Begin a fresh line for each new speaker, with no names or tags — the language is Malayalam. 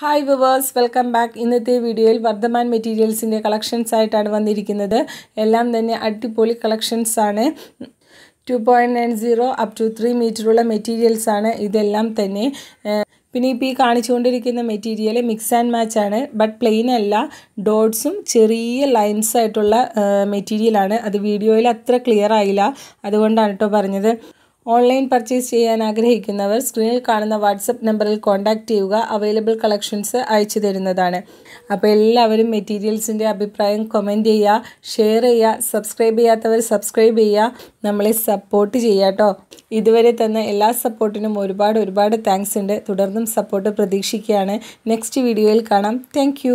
ഹായ് വിവേഴ്സ് വെൽക്കം ബാക്ക് ഇന്നത്തെ വീഡിയോയിൽ വർദ്ധമാൻ മെറ്റീരിയൽസിൻ്റെ കളക്ഷൻസ് ആയിട്ടാണ് വന്നിരിക്കുന്നത് എല്ലാം തന്നെ അടിപൊളി കളക്ഷൻസ് ആണ് two point nine zero up to three മീറ്ററുള്ള മെറ്റീരിയൽസ് ആണ് ഇതെല്ലാം തന്നെ പിന്നെ ഇപ്പോൾ ഈ കാണിച്ചുകൊണ്ടിരിക്കുന്ന മെറ്റീരിയൽ മിക്സ് ആൻഡ് മാച്ച് ആണ് ബട്ട് പ്ലെയിൻ അല്ല ഡോട്ട്സും ചെറിയ ലൈൻസ് ആയിട്ടുള്ള മെറ്റീരിയലാണ് അത് വീഡിയോയിൽ അത്ര ക്ലിയർ ആയില്ല അതുകൊണ്ടാണ് കേട്ടോ പറഞ്ഞത് ഓൺലൈൻ പർച്ചേസ് ചെയ്യാൻ ആഗ്രഹിക്കുന്നവർ സ്ക്രീനിൽ കാണുന്ന വാട്സപ്പ് നമ്പറിൽ കോൺടാക്റ്റ് ചെയ്യുക അവൈലബിൾ കളക്ഷൻസ് അയച്ചു തരുന്നതാണ് അപ്പോൾ എല്ലാവരും മെറ്റീരിയൽസിൻ്റെ അഭിപ്രായം കൊമൻ്റ് ചെയ്യുക ഷെയർ ചെയ്യുക സബ്സ്ക്രൈബ് ചെയ്യാത്തവർ സബ്സ്ക്രൈബ് ചെയ്യുക നമ്മളെ സപ്പോർട്ട് ചെയ്യുക കേട്ടോ ഇതുവരെ തന്ന എല്ലാ സപ്പോർട്ടിനും ഒരുപാട് ഒരുപാട് താങ്ക്സ് ഉണ്ട് തുടർന്നും സപ്പോർട്ട് പ്രതീക്ഷിക്കുകയാണ് നെക്സ്റ്റ് വീഡിയോയിൽ കാണാം താങ്ക്